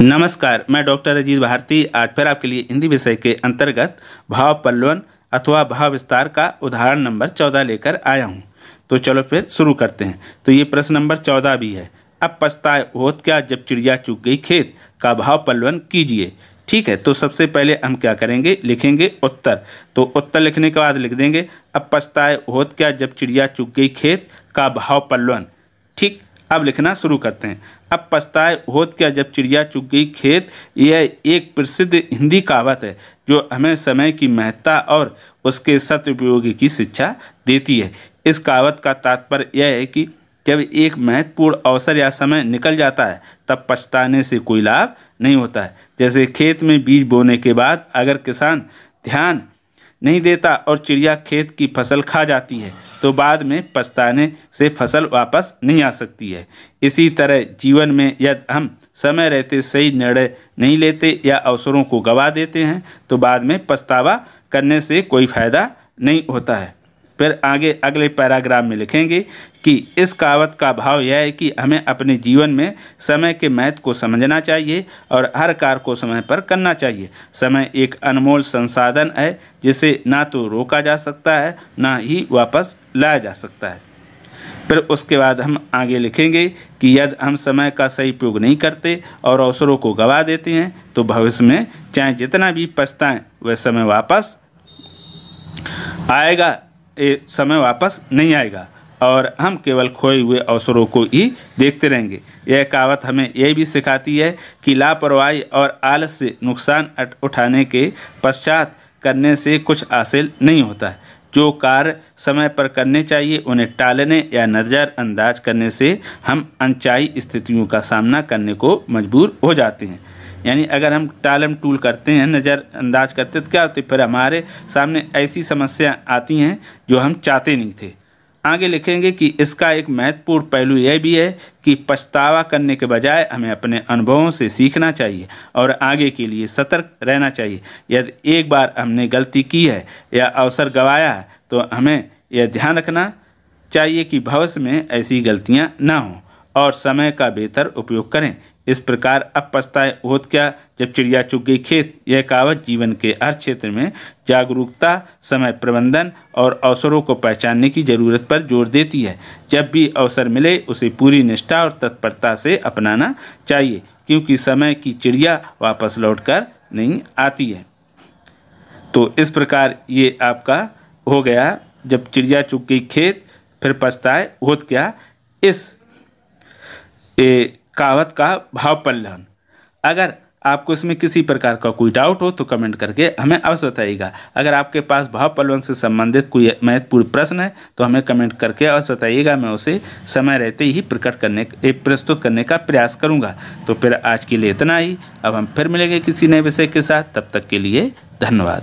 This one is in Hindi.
नमस्कार मैं डॉक्टर अजीत भारती आज फिर आपके लिए हिंदी विषय के अंतर्गत भाव पल्लवन अथवा भाव विस्तार का उदाहरण नंबर चौदह लेकर आया हूँ तो चलो फिर शुरू करते हैं तो ये प्रश्न नंबर चौदह भी है अब पछताए होत क्या जब चिड़िया चुग गई खेत का भाव पल्लवन कीजिए ठीक है तो सबसे पहले हम क्या करेंगे लिखेंगे उत्तर तो उत्तर लिखने के बाद लिख देंगे अब पछताए होत क्या जब चिड़िया चुग गई खेत का भाव पल्लवन ठीक अब लिखना शुरू करते हैं अब पछताए होत क्या जब चिड़िया चुग गई खेत यह एक प्रसिद्ध हिंदी कहावत है जो हमें समय की महत्ता और उसके सदउपयोगी की शिक्षा देती है इस कहावत का तात्पर्य यह है कि जब एक महत्वपूर्ण अवसर या समय निकल जाता है तब पछताने से कोई लाभ नहीं होता है जैसे खेत में बीज बोने के बाद अगर किसान ध्यान नहीं देता और चिड़िया खेत की फसल खा जाती है तो बाद में पछताने से फसल वापस नहीं आ सकती है इसी तरह जीवन में यदि हम समय रहते सही निर्णय नहीं लेते या अवसरों को गवा देते हैं तो बाद में पछतावा करने से कोई फ़ायदा नहीं होता है फिर आगे अगले पैराग्राफ में लिखेंगे कि इस कहावत का भाव यह है कि हमें अपने जीवन में समय के महत्व को समझना चाहिए और हर कार्य को समय पर करना चाहिए समय एक अनमोल संसाधन है जिसे ना तो रोका जा सकता है ना ही वापस लाया जा सकता है फिर उसके बाद हम आगे लिखेंगे कि यदि हम समय का सही उपयोग नहीं करते और अवसरों को गवा देते हैं तो भविष्य में चाहे जितना भी पछताएँ वह समय वापस आएगा ये समय वापस नहीं आएगा और हम केवल खोए हुए अवसरों को ही देखते रहेंगे यह कहावत हमें यह भी सिखाती है कि लापरवाही और आलस से नुकसान उठाने के पश्चात करने से कुछ हासिल नहीं होता है जो कार्य समय पर करने चाहिए उन्हें टालने या नज़रअंदाज करने से हम अनचाही स्थितियों का सामना करने को मजबूर हो जाते हैं यानी अगर हम टालम टूल करते हैं नज़रअंदाज करते तो क्या होते फिर हमारे सामने ऐसी समस्या आती हैं जो हम चाहते नहीं थे आगे लिखेंगे कि इसका एक महत्वपूर्ण पहलू यह भी है कि पछतावा करने के बजाय हमें अपने अनुभवों से सीखना चाहिए और आगे के लिए सतर्क रहना चाहिए यदि एक बार हमने गलती की है या अवसर गंवाया है तो हमें यह ध्यान रखना चाहिए कि भविष्य में ऐसी गलतियाँ ना हों और समय का बेहतर उपयोग करें इस प्रकार अब पछताए ओत क्या जब चिड़िया चुग गई खेत यह कहावत जीवन के हर क्षेत्र में जागरूकता समय प्रबंधन और अवसरों को पहचानने की जरूरत पर जोर देती है जब भी अवसर मिले उसे पूरी निष्ठा और तत्परता से अपनाना चाहिए क्योंकि समय की चिड़िया वापस लौट नहीं आती है तो इस प्रकार ये आपका हो गया जब चिड़िया चुग गई खेत फिर पछताए होत क्या इस कहावत का भाव पल्लन अगर आपको इसमें किसी प्रकार का कोई डाउट हो तो कमेंट करके हमें अवश्य बताइएगा अगर आपके पास भाव पल्लवन से संबंधित कोई महत्वपूर्ण प्रश्न है तो हमें कमेंट करके अवश्य बताइएगा मैं उसे समय रहते ही प्रकट करने प्रस्तुत करने का प्रयास करूँगा तो फिर आज के लिए इतना ही अब हम फिर मिलेंगे किसी नए विषय के साथ तब तक के लिए धन्यवाद